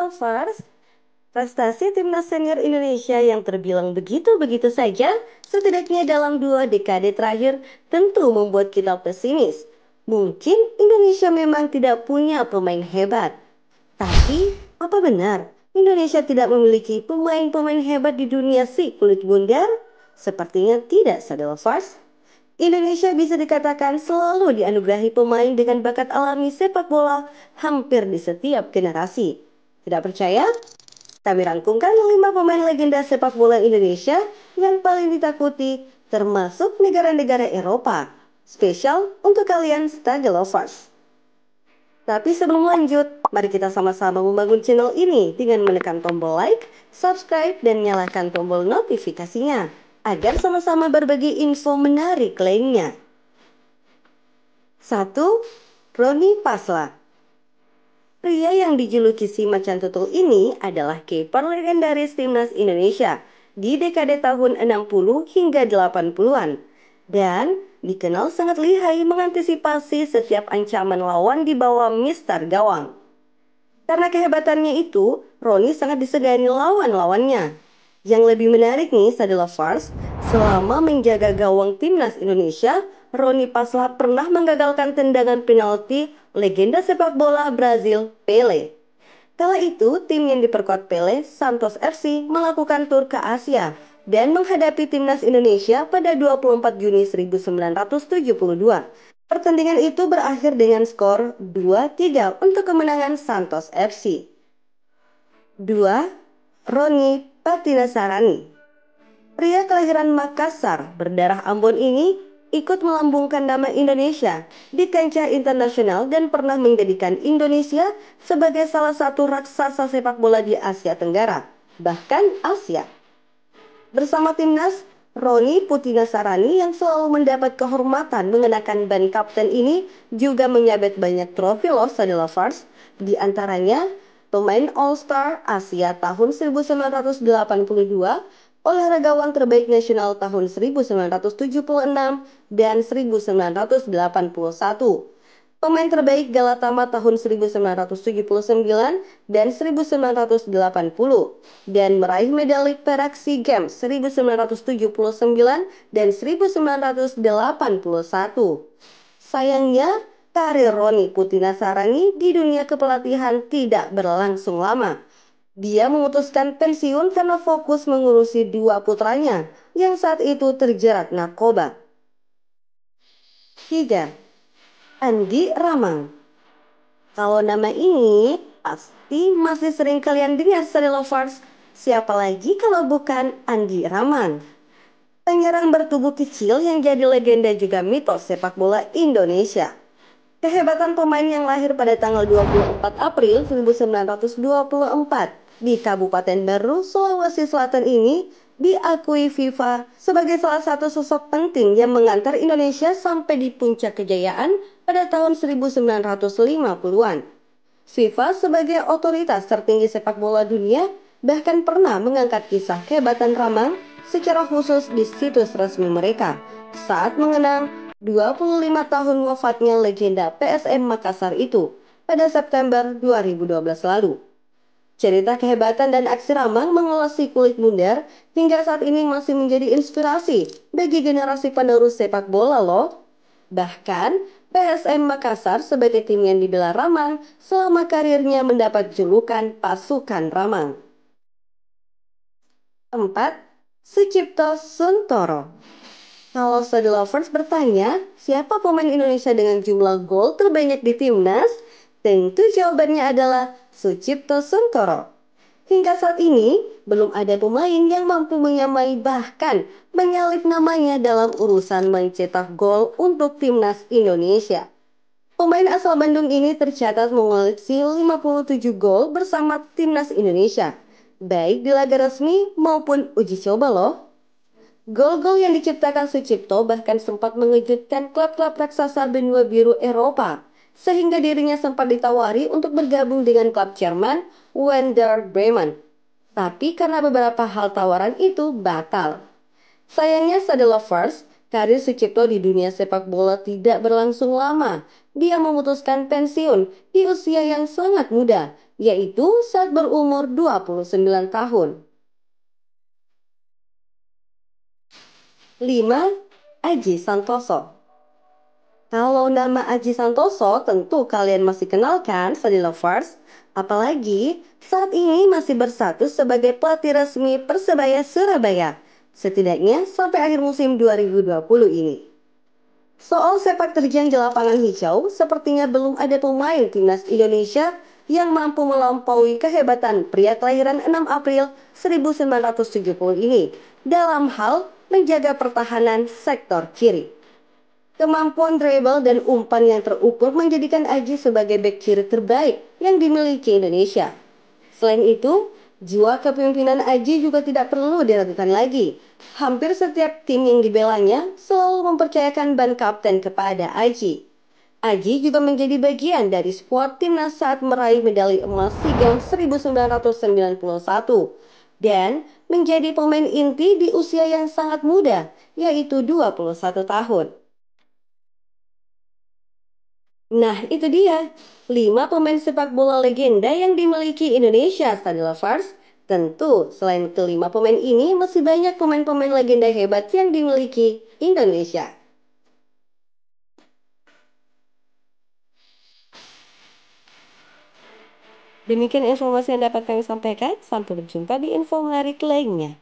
Lovers, prestasi timnas senior Indonesia yang terbilang begitu-begitu saja setidaknya dalam dua dekade terakhir tentu membuat kita pesimis. Mungkin Indonesia memang tidak punya pemain hebat. Tapi, apa benar Indonesia tidak memiliki pemain-pemain hebat di dunia si kulit bundar? Sepertinya tidak, Sadelovers. Indonesia bisa dikatakan selalu dianugerahi pemain dengan bakat alami sepak bola hampir di setiap generasi. Tidak percaya? Kami rangkumkan lima pemain legenda sepak bola Indonesia yang paling ditakuti termasuk negara-negara Eropa. Spesial untuk kalian Stage Lovers. Tapi sebelum lanjut, mari kita sama-sama membangun channel ini dengan menekan tombol like, subscribe, dan nyalakan tombol notifikasinya agar sama-sama berbagi info menarik lainnya. 1. Roni Pasla Pria yang dijuluki si Macan Tutul ini adalah kiper legendaris timnas Indonesia di dekade tahun 60 hingga 80-an dan dikenal sangat lihai mengantisipasi setiap ancaman lawan di bawah mistar gawang. Karena kehebatannya itu, Roni sangat disegani lawan-lawannya. Yang lebih menarik nih, Sadila Fars selama menjaga gawang timnas Indonesia Roni Paslah pernah menggagalkan tendangan penalti legenda sepak bola Brazil Pele. Kala itu, tim yang diperkuat Pele, Santos FC, melakukan tur ke Asia dan menghadapi timnas Indonesia pada 24 Juni 1972. Pertandingan itu berakhir dengan skor 2-3 untuk kemenangan Santos FC. 2. Roni Patinasarani Pria kelahiran Makassar berdarah Ambon ini ikut melambungkan nama Indonesia di kancah internasional dan pernah menjadikan Indonesia sebagai salah satu raksasa sepak bola di Asia Tenggara, bahkan Asia. Bersama timnas, Roni Sarani yang selalu mendapat kehormatan mengenakan ban kapten ini juga menyabet banyak trofi Los Lovers, di antaranya pemain All-Star Asia tahun 1982, olahragawan terbaik nasional tahun 1976 dan 1981, pemain terbaik Galatama tahun 1979 dan 1980, dan meraih medali perak SEA Games 1979 dan 1981. Sayangnya, karir Roni Putina Sarangi di dunia kepelatihan tidak berlangsung lama. Dia memutuskan pensiun karena fokus mengurusi dua putranya yang saat itu terjerat narkoba. 3. Andi Ramang Kalau nama ini pasti masih sering kalian dengar seri lovers, siapa lagi kalau bukan Andi Ramang. Penyerang bertubuh kecil yang jadi legenda juga mitos sepak bola Indonesia. Kehebatan pemain yang lahir pada tanggal 24 April 1924 di Kabupaten Baru, Sulawesi Selatan ini diakui FIFA sebagai salah satu sosok penting yang mengantar Indonesia sampai di puncak kejayaan pada tahun 1950-an. FIFA sebagai otoritas tertinggi sepak bola dunia bahkan pernah mengangkat kisah kehebatan Ramang secara khusus di situs resmi mereka saat mengenang 25 tahun wafatnya legenda PSM Makassar itu pada September 2012 lalu. Cerita kehebatan dan aksi Ramang mengolesi kulit bundar hingga saat ini masih menjadi inspirasi bagi generasi penerus sepak bola loh. Bahkan, PSM Makassar sebagai tim yang dibela Ramang selama karirnya mendapat julukan pasukan Ramang. 4. Sucipto Suntoro kalau nah, Study Lovers bertanya, siapa pemain Indonesia dengan jumlah gol terbanyak di timnas? Tentu jawabannya adalah Sucipto Suntoro. Hingga saat ini, belum ada pemain yang mampu menyamai bahkan menyalip namanya dalam urusan mencetak gol untuk timnas Indonesia. Pemain asal Bandung ini tercatat mengoleksi 57 gol bersama timnas Indonesia, baik di laga resmi maupun uji coba loh. Gol-gol yang diciptakan Sucipto bahkan sempat mengejutkan klub-klub raksasa benua biru Eropa, sehingga dirinya sempat ditawari untuk bergabung dengan klub Jerman, Werder Bremen. Tapi karena beberapa hal tawaran itu batal. Sayangnya first, karir Sucipto di dunia sepak bola tidak berlangsung lama. Dia memutuskan pensiun di usia yang sangat muda, yaitu saat berumur 29 tahun. 5. Aji Santoso Kalau nama Aji Santoso tentu kalian masih kenalkan kan Lovers? Apalagi saat ini masih berstatus sebagai pelatih resmi Persebaya Surabaya setidaknya sampai akhir musim 2020 ini. Soal sepak terjang di lapangan hijau, sepertinya belum ada pemain timnas Indonesia yang mampu melampaui kehebatan pria kelahiran 6 April 1970 ini dalam hal menjaga pertahanan sektor kiri. Kemampuan dribble dan umpan yang terukur menjadikan Aji sebagai bek kiri terbaik yang dimiliki Indonesia. Selain itu, jiwa kepemimpinan Aji juga tidak perlu diragukan lagi. Hampir setiap tim yang dibelanya selalu mempercayakan ban kapten kepada Aji. Aji juga menjadi bagian dari skuad timnas saat meraih medali emas SEA Games 1991 dan menjadi pemain inti di usia yang sangat muda, yaitu 21 tahun. Nah, itu dia 5 pemain sepak bola legenda yang dimiliki Indonesia Stadila Fars. Tentu, selain kelima pemain ini, masih banyak pemain-pemain legenda hebat yang dimiliki Indonesia. Demikian informasi yang dapat kami sampaikan. Sampai berjumpa di info menarik lainnya.